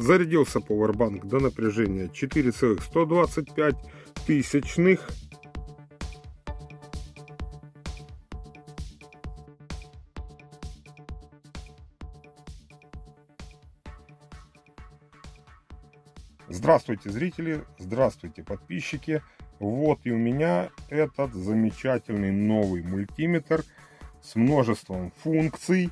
Зарядился Powerbank до напряжения 4,125 тысячных. Здравствуйте, зрители! Здравствуйте, подписчики! Вот и у меня этот замечательный новый мультиметр с множеством функций.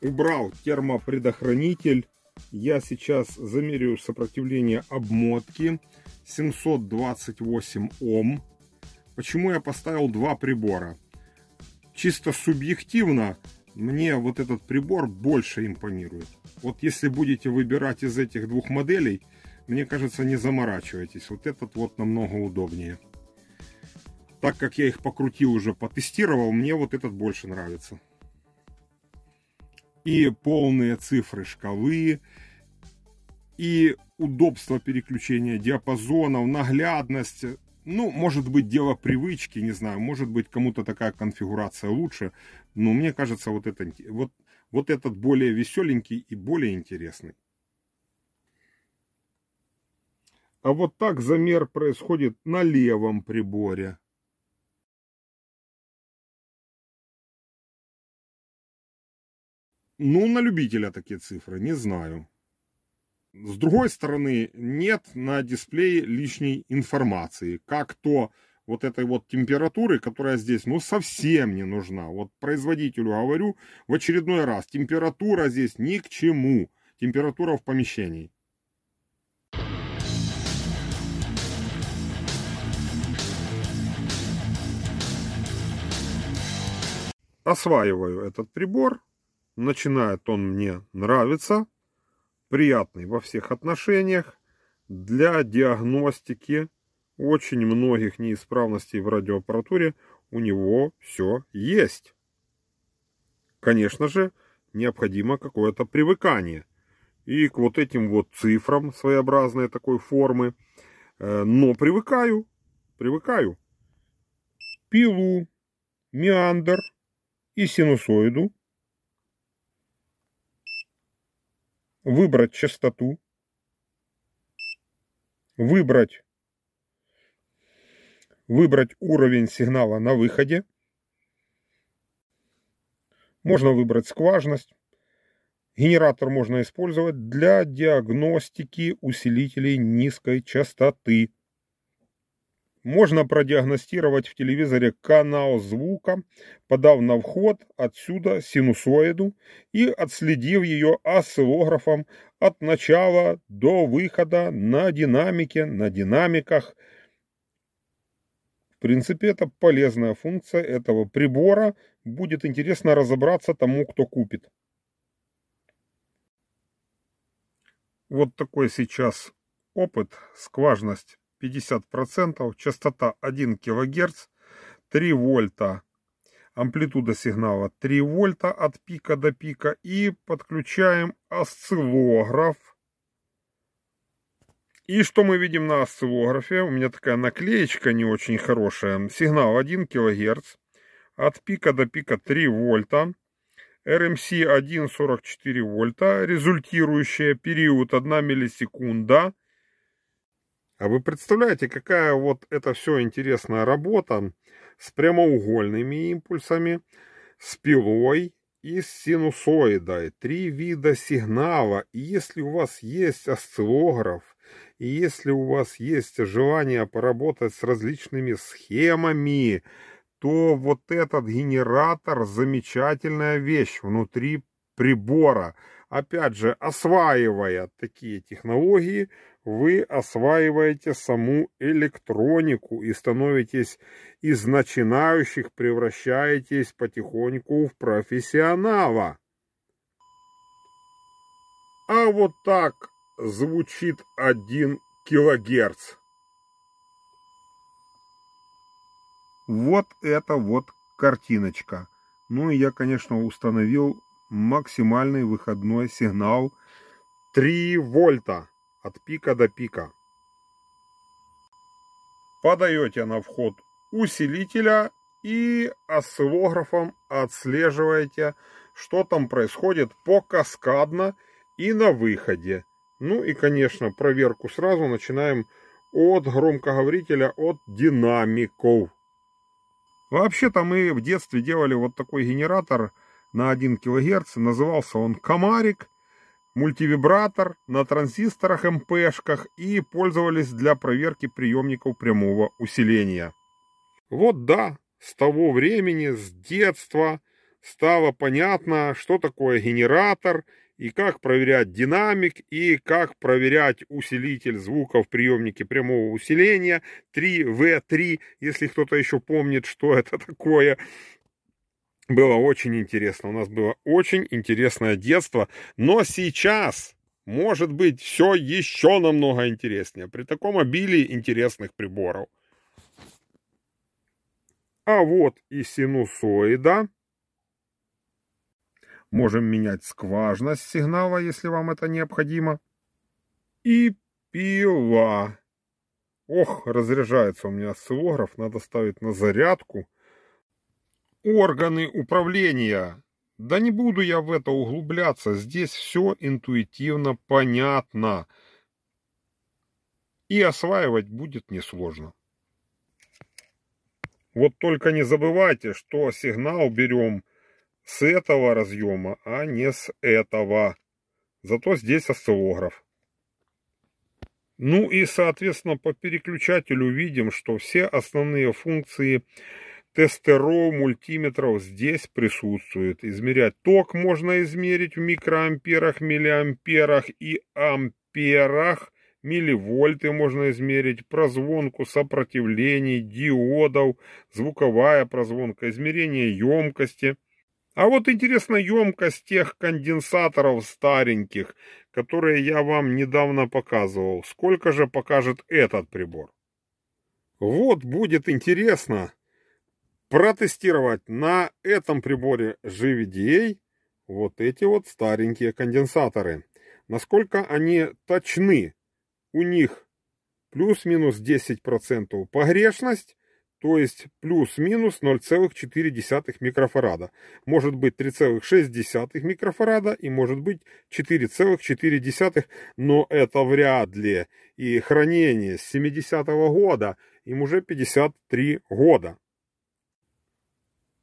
Убрал термопредохранитель я сейчас замерю сопротивление обмотки 728 Ом. Почему я поставил два прибора? Чисто субъективно мне вот этот прибор больше импонирует. Вот если будете выбирать из этих двух моделей, мне кажется, не заморачивайтесь. Вот этот вот намного удобнее. Так как я их покрутил уже, потестировал, мне вот этот больше нравится и полные цифры шкалы, и удобство переключения диапазонов, наглядность. Ну, может быть, дело привычки, не знаю, может быть, кому-то такая конфигурация лучше, но мне кажется, вот, это, вот, вот этот более веселенький и более интересный. А вот так замер происходит на левом приборе. Ну, на любителя такие цифры, не знаю. С другой стороны, нет на дисплее лишней информации, как то вот этой вот температуры, которая здесь, ну, совсем не нужна. Вот производителю говорю в очередной раз, температура здесь ни к чему. Температура в помещении. Осваиваю этот прибор, начинает он мне нравиться, приятный во всех отношениях, для диагностики очень многих неисправностей в радиоаппаратуре у него все есть. Конечно же, необходимо какое-то привыкание и к вот этим вот цифрам своеобразной такой формы. Э, но привыкаю, привыкаю. Пилу, меандр и синусоиду Выбрать частоту. Выбрать, выбрать уровень сигнала на выходе. Можно выбрать скважность. Генератор можно использовать для диагностики усилителей низкой частоты. Можно продиагностировать в телевизоре канал звука, подав на вход отсюда синусоиду и отследив ее осциллографом от начала до выхода на динамике, на динамиках. В принципе, это полезная функция этого прибора. Будет интересно разобраться тому, кто купит. Вот такой сейчас опыт, скважность 50%, частота 1 кГц, 3 вольта, амплитуда сигнала 3 вольта от пика до пика и подключаем осциллограф. И что мы видим на осциллографе? У меня такая наклеечка не очень хорошая. Сигнал 1 кГц, от пика до пика 3 вольта. RMC 1,44 эм вольта, результирующая период 1 миллисекунда – а вы представляете, какая вот это все интересная работа с прямоугольными импульсами, с пилой и с синусоидой. Три вида сигнала. И если у вас есть осциллограф, и если у вас есть желание поработать с различными схемами, то вот этот генератор замечательная вещь внутри прибора. Опять же, осваивая такие технологии, вы осваиваете саму электронику и становитесь из начинающих, превращаетесь потихоньку в профессионала. А вот так звучит один килогерц. Вот это вот картиночка. Ну и я, конечно, установил максимальный выходной сигнал 3 вольта от пика до пика. Подаете на вход усилителя и осциллографом отслеживаете, что там происходит по каскадно и на выходе. Ну и, конечно, проверку сразу начинаем от громкоговорителя, от динамиков. Вообще-то мы в детстве делали вот такой генератор на 1 кГц, назывался он «Комарик», мультивибратор на транзисторах МПшках и пользовались для проверки приемников прямого усиления. Вот да, с того времени, с детства стало понятно, что такое генератор и как проверять динамик, и как проверять усилитель звука в приемнике прямого усиления 3V3, если кто-то еще помнит, что это такое, было очень интересно. У нас было очень интересное детство. Но сейчас, может быть, все еще намного интереснее. При таком обилии интересных приборов. А вот и синусоида. Можем менять скважность сигнала, если вам это необходимо. И пила. Ох, разряжается у меня осциллограф, надо ставить на зарядку органы управления. Да не буду я в это углубляться, здесь все интуитивно понятно. И осваивать будет несложно. Вот только не забывайте, что сигнал берем с этого разъема, а не с этого. Зато здесь осциллограф. Ну и соответственно по переключателю видим, что все основные функции тестеров, мультиметров здесь присутствует. Измерять ток можно измерить в микроамперах, миллиамперах и амперах. Милливольты можно измерить, прозвонку сопротивлений, диодов, звуковая прозвонка, измерение емкости. А вот интересна емкость тех конденсаторов стареньких, которые я вам недавно показывал. Сколько же покажет этот прибор? Вот будет интересно протестировать на этом приборе GVDA вот эти вот старенькие конденсаторы. Насколько они точны? У них плюс-минус 10% погрешность, то есть плюс-минус 0,4 микрофарада. Может быть 3,6 микрофарада и может быть 4,4, но это вряд ли. И хранение с 70 -го года, им уже 53 года.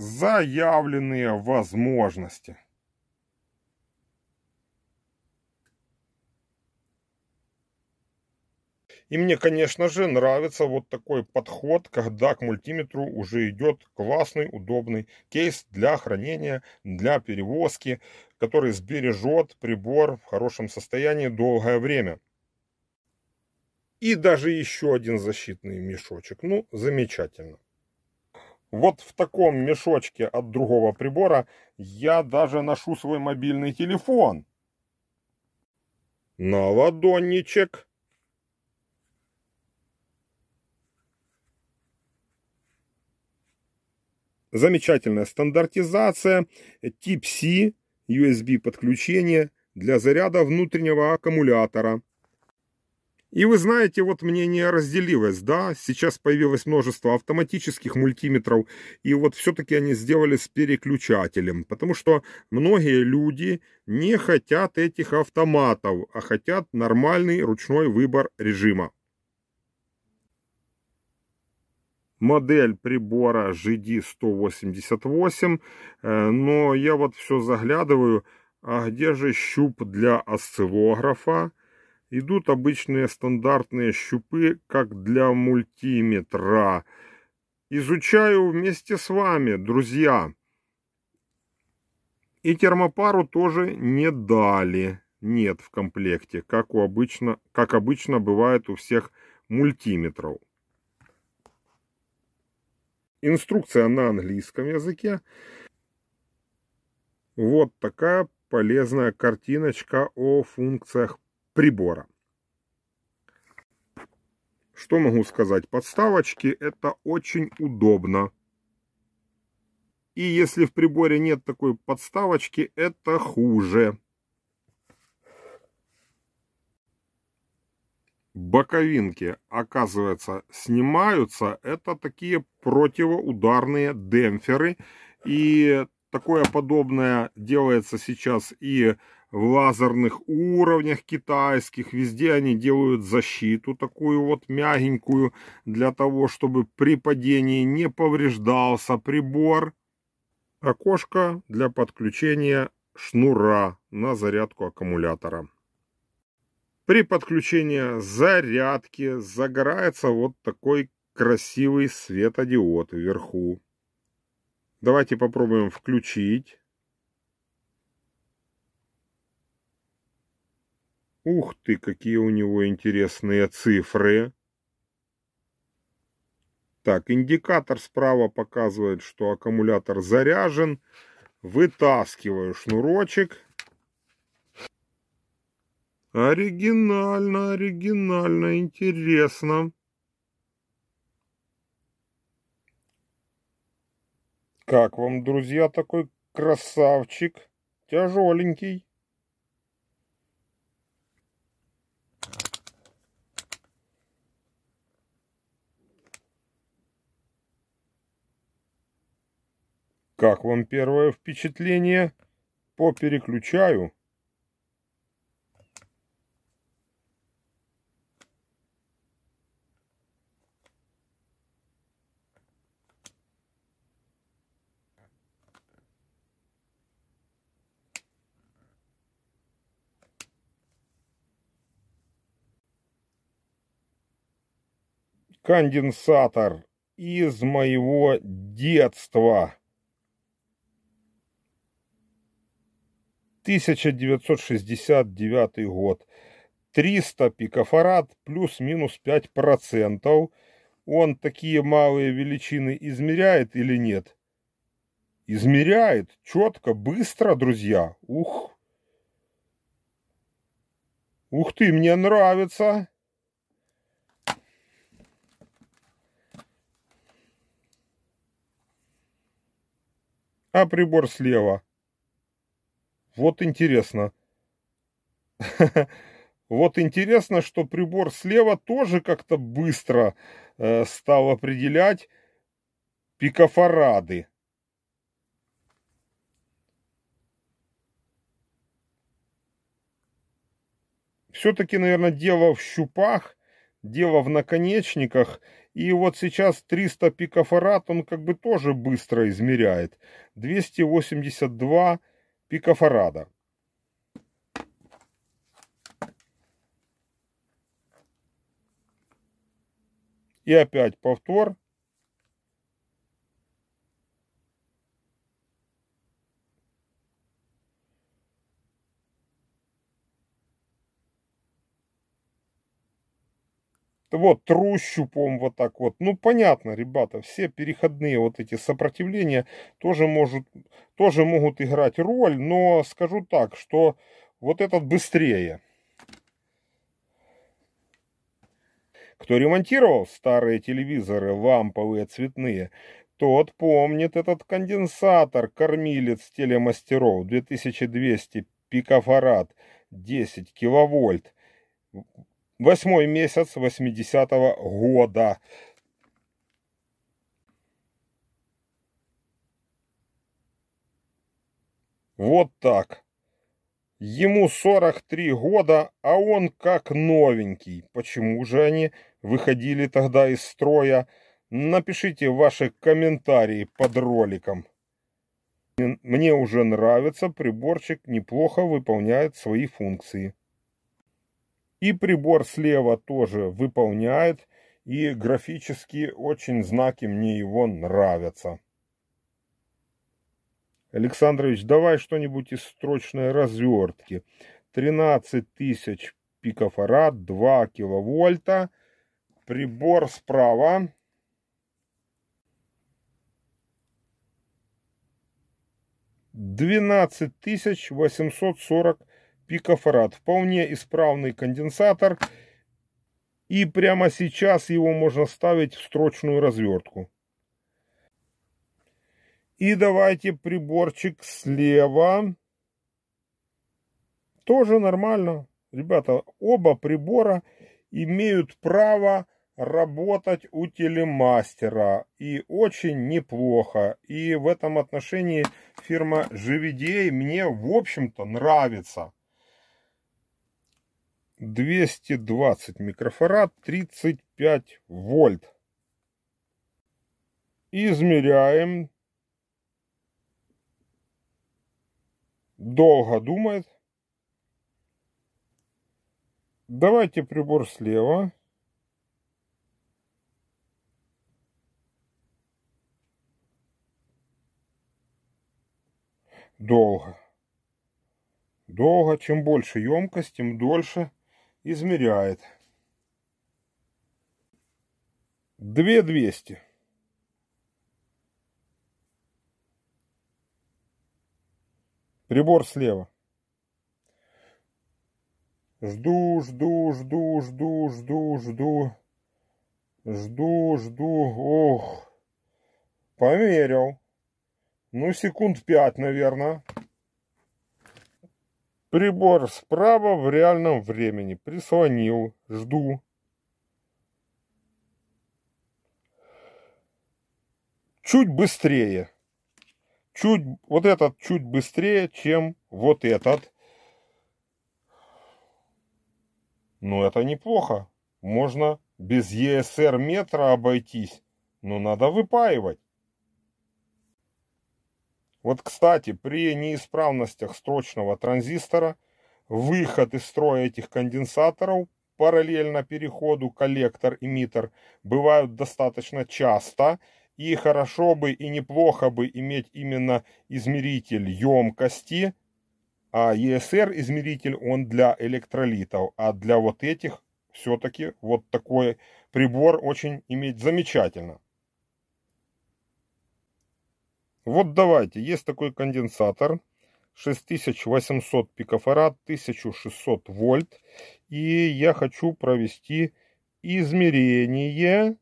заявленные возможности. И мне, конечно же, нравится вот такой подход, когда к мультиметру уже идет классный, удобный кейс для хранения, для перевозки, который сбережет прибор в хорошем состоянии долгое время. И даже еще один защитный мешочек. Ну, замечательно. Вот в таком мешочке от другого прибора я даже ношу свой мобильный телефон. На ладонничек. Замечательная стандартизация, Type-C, USB подключение для заряда внутреннего аккумулятора. И вы знаете, вот мнение разделилось, да, сейчас появилось множество автоматических мультиметров, и вот все-таки они сделали с переключателем, потому что многие люди не хотят этих автоматов, а хотят нормальный ручной выбор режима. модель прибора GD188, э, но я вот все заглядываю, а где же щуп для осциллографа, идут обычные стандартные щупы, как для мультиметра. Изучаю вместе с вами, друзья. И термопару тоже не дали. Нет в комплекте, как, у обычно, как обычно бывает у всех мультиметров. Инструкция на английском языке. Вот такая полезная картиночка о функциях прибора. Что могу сказать? Подставочки это очень удобно. И если в приборе нет такой подставочки, это хуже. Боковинки, оказывается, снимаются. Это такие противоударные демпферы. И такое подобное делается сейчас и в лазерных уровнях китайских, везде они делают защиту такую вот мягенькую, для того, чтобы при падении не повреждался прибор. Окошко для подключения шнура на зарядку аккумулятора. При подключении зарядки загорается вот такой красивый светодиод вверху. Давайте попробуем включить. Ух ты, какие у него интересные цифры. Так, индикатор справа показывает, что аккумулятор заряжен. Вытаскиваю шнурочек. Оригинально, оригинально, интересно. Как вам, друзья, такой красавчик? Тяжеленький. Как вам первое впечатление? Попереключаю. конденсатор из моего детства. 1969 год. 300 пикофарад плюс-минус 5%. Он такие малые величины измеряет или нет? Измеряет. Четко, быстро, друзья. Ух. Ух ты, мне нравится. А прибор слева – вот интересно. Вот интересно, что прибор слева тоже как-то быстро э, стал определять пикофарады. Все-таки, наверное, дело в щупах, дело в наконечниках. И вот сейчас 300 пикофарад он как бы тоже быстро измеряет. 282 пикофорада. И опять повтор вот трущу пом вот так вот. Ну, понятно, ребята, все переходные вот эти сопротивления тоже, может, тоже могут играть роль, но скажу так, что вот этот быстрее. Кто ремонтировал старые телевизоры, ламповые, цветные, тот помнит этот конденсатор, кормилец телемастеров, 2200 пикофарад, 10 киловольт Восьмой месяц 80-го года. Вот так. Ему 43 года, а он как новенький. Почему же они выходили тогда из строя? Напишите ваши комментарии под роликом. Мне уже нравится, приборчик неплохо выполняет свои функции. И прибор слева тоже выполняет, и графически очень знаки мне его нравятся. Александрович, давай что-нибудь из строчной развертки. 13 тысяч пикофарад, 2 киловольта. Прибор справа. Двенадцать тысяч восемьсот сорок пикофарад. Вполне исправный конденсатор. И прямо сейчас его можно ставить в строчную развертку. И давайте приборчик слева. Тоже нормально. Ребята, оба прибора имеют право работать у телемастера. И очень неплохо. И в этом отношении фирма GVDA мне, в общем-то, нравится. 220 микрофарад, 35 вольт. Измеряем. Долго думает. Давайте прибор слева. Долго. Долго. Чем больше емкость, тем дольше измеряет. 2200. Прибор слева. Жду, жду, жду, жду, жду, жду. Жду, жду, ох. Померил. Ну, секунд пять, наверное. Прибор справа в реальном времени. Прислонил. Жду. Чуть быстрее. Чуть, вот этот чуть быстрее, чем вот этот. Ну, это неплохо. Можно без ESR метра обойтись. Но надо выпаивать. Вот, кстати, при неисправностях строчного транзистора выход из строя этих конденсаторов параллельно переходу коллектор-эмиттер бывают достаточно часто, и хорошо бы и неплохо бы иметь именно измеритель емкости, а ESR-измеритель он для электролитов, а для вот этих все-таки вот такой прибор очень иметь замечательно. Вот давайте, есть такой конденсатор 6800 пикофарад, 1600 вольт. И я хочу провести измерение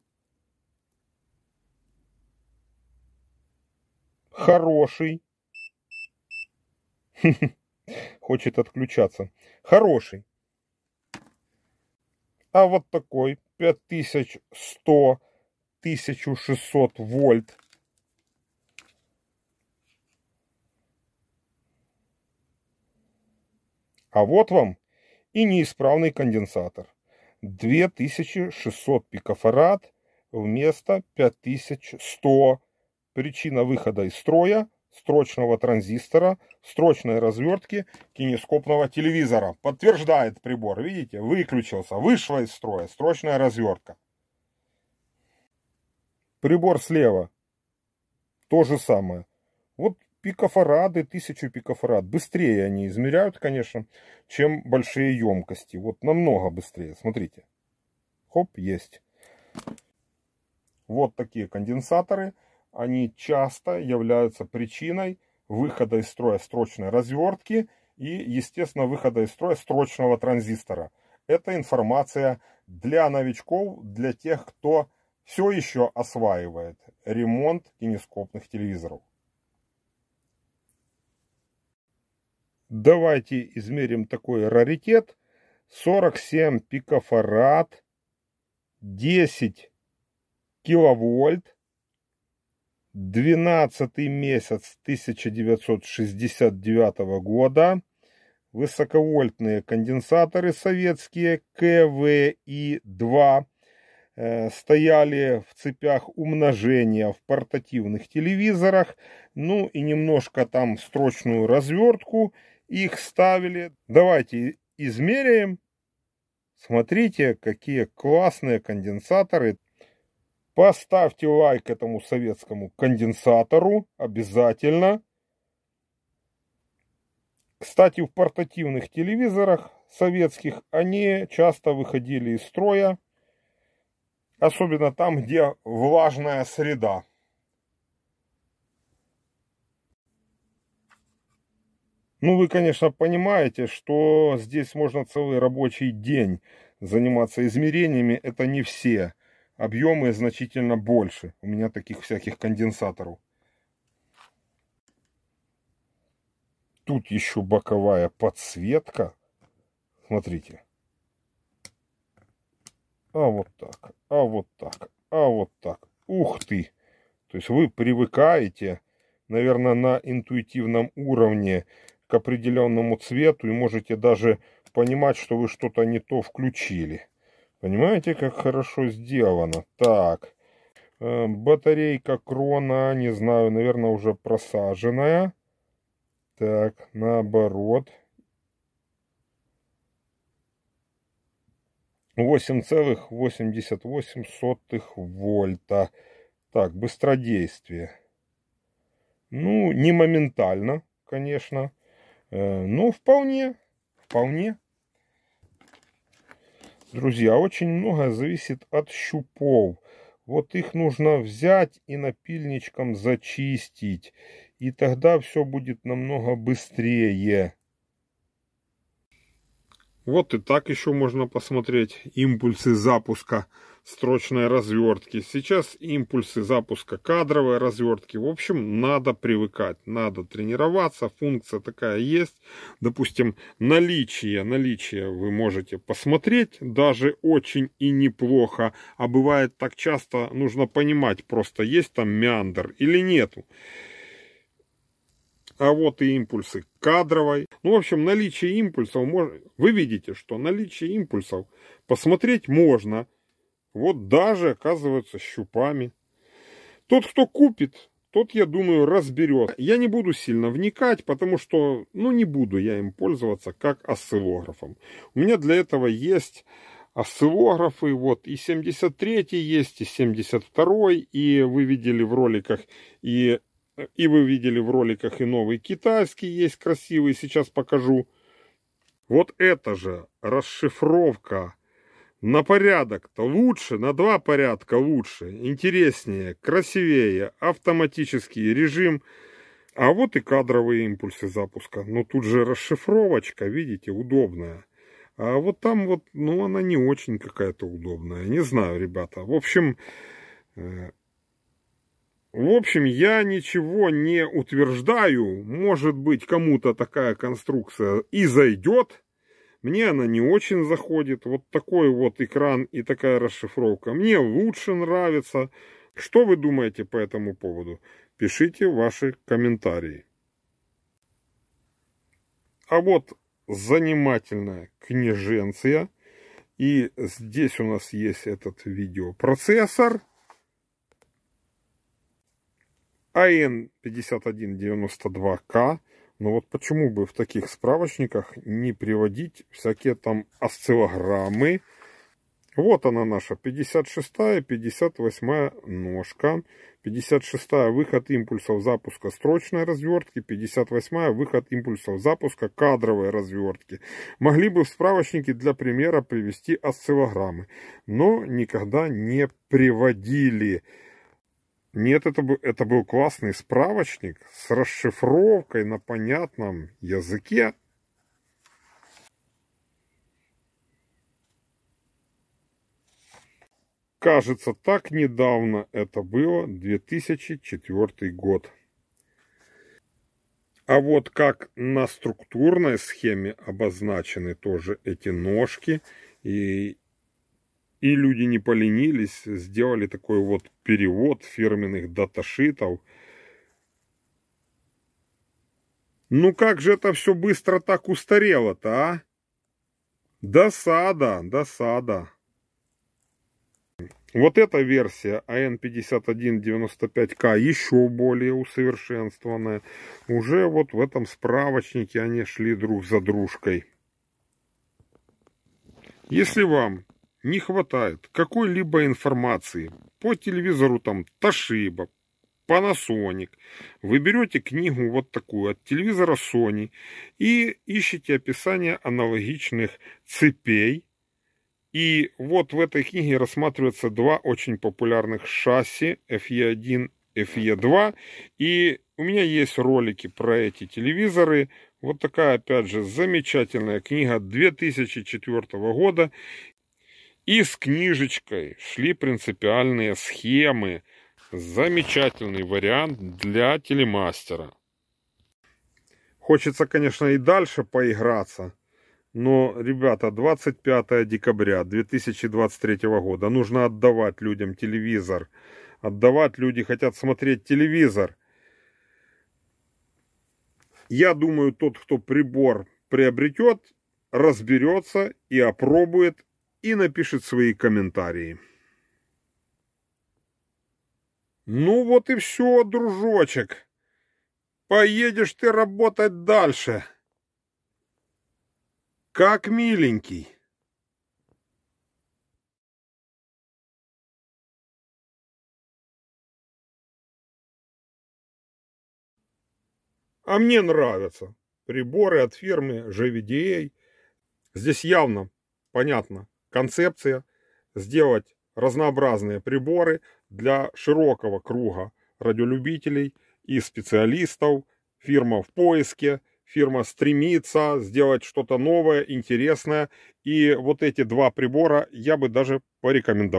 хороший. Хочет отключаться. Хороший. А вот такой 5100, 1600 вольт. А вот вам и неисправный конденсатор. 2600 пикофарад вместо 5100. Причина выхода из строя строчного транзистора, строчной развертки кинескопного телевизора. Подтверждает прибор. Видите, выключился, вышла из строя строчная развертка. Прибор слева. То же самое. Вот пикофарады, тысячу пикофарад. Быстрее они измеряют, конечно, чем большие емкости. Вот намного быстрее. Смотрите. Хоп, есть. Вот такие конденсаторы. Они часто являются причиной выхода из строя строчной развертки и, естественно, выхода из строя строчного транзистора. Это информация для новичков, для тех, кто все еще осваивает ремонт кинескопных телевизоров. Давайте измерим такой раритет. 47 пикофарад, 10 киловольт, 12 месяц 1969 года, высоковольтные конденсаторы советские КВИ-2 э, стояли в цепях умножения в портативных телевизорах, ну и немножко там строчную развертку – их ставили. Давайте измеряем. Смотрите, какие классные конденсаторы. Поставьте лайк этому советскому конденсатору обязательно. Кстати, в портативных телевизорах советских они часто выходили из строя, особенно там, где влажная среда. Ну, вы, конечно, понимаете, что здесь можно целый рабочий день заниматься измерениями. Это не все. Объемы значительно больше. У меня таких всяких конденсаторов. Тут еще боковая подсветка. Смотрите. А вот так, а вот так, а вот так. Ух ты! То есть вы привыкаете, наверное, на интуитивном уровне к определенному цвету и можете даже понимать, что вы что-то не то включили. Понимаете, как хорошо сделано? Так, э, батарейка крона, не знаю, наверное, уже просаженная. Так, наоборот. 8,88 вольта. Так, быстродействие. Ну, не моментально, конечно. Э, ну вполне, вполне. Друзья, очень многое зависит от щупов. Вот их нужно взять и напильничком зачистить. И тогда все будет намного быстрее. Вот и так еще можно посмотреть импульсы запуска строчной развертки, сейчас импульсы запуска кадровой развертки. В общем, надо привыкать, надо тренироваться, функция такая есть. Допустим, наличие, наличие вы можете посмотреть даже очень и неплохо, а бывает так часто нужно понимать, просто есть там меандр или нету а вот и импульсы кадровой. Ну, в общем, наличие импульсов, вы видите, что наличие импульсов посмотреть можно, вот даже, оказывается, щупами. Тот, кто купит, тот, я думаю, разберет. Я не буду сильно вникать, потому что, ну, не буду я им пользоваться как осциллографом. У меня для этого есть осциллографы, вот, и 73-й есть, и 72-й, и вы видели в роликах, и, и вы видели в роликах и новый китайский есть красивый, сейчас покажу. Вот это же расшифровка на порядок-то лучше, на два порядка лучше, интереснее, красивее, автоматический режим, а вот и кадровые импульсы запуска. Но ну, тут же расшифровочка, видите, удобная. А вот там вот, ну она не очень какая-то удобная, не знаю, ребята. В общем, э, в общем, я ничего не утверждаю. Может быть, кому-то такая конструкция и зайдет, мне она не очень заходит. Вот такой вот экран и такая расшифровка. Мне лучше нравится. Что вы думаете по этому поводу? Пишите ваши комментарии. А вот занимательная книженция. И здесь у нас есть этот видеопроцессор. AN5192K. Но ну вот почему бы в таких справочниках не приводить всякие там осциллограммы. Вот она наша 56-я, 58-я ножка. 56-я выход импульсов запуска строчной развертки. 58-я выход импульсов запуска кадровой развертки. Могли бы в справочнике для примера привести осциллограммы, но никогда не приводили. Нет, это, был это был классный справочник с расшифровкой на понятном языке. Кажется, так недавно это было, 2004 год. А вот как на структурной схеме обозначены тоже эти ножки и и люди не поленились, сделали такой вот перевод фирменных даташитов. Ну как же это все быстро так устарело-то, а? Досада, досада. Вот эта версия AN5195К еще более усовершенствованная. Уже вот в этом справочнике они шли друг за дружкой. Если вам не хватает какой-либо информации. По телевизору там Toshiba, Panasonic. Вы берете книгу вот такую от телевизора Sony и ищете описание аналогичных цепей. И вот в этой книге рассматриваются два очень популярных шасси FE1, FE2. И у меня есть ролики про эти телевизоры. Вот такая, опять же, замечательная книга 2004 года. И с книжечкой шли принципиальные схемы. Замечательный вариант для телемастера. Хочется, конечно, и дальше поиграться. Но, ребята, 25 декабря 2023 года нужно отдавать людям телевизор. Отдавать люди хотят смотреть телевизор. Я думаю, тот, кто прибор приобретет, разберется и опробует и напишет свои комментарии. Ну вот и все, дружочек. Поедешь ты работать дальше. Как миленький. А мне нравятся приборы от фирмы JVDA. Здесь явно понятно, концепция сделать разнообразные приборы для широкого круга радиолюбителей и специалистов. Фирма в поиске, фирма стремится сделать что-то новое, интересное. И вот эти два прибора я бы даже порекомендовал.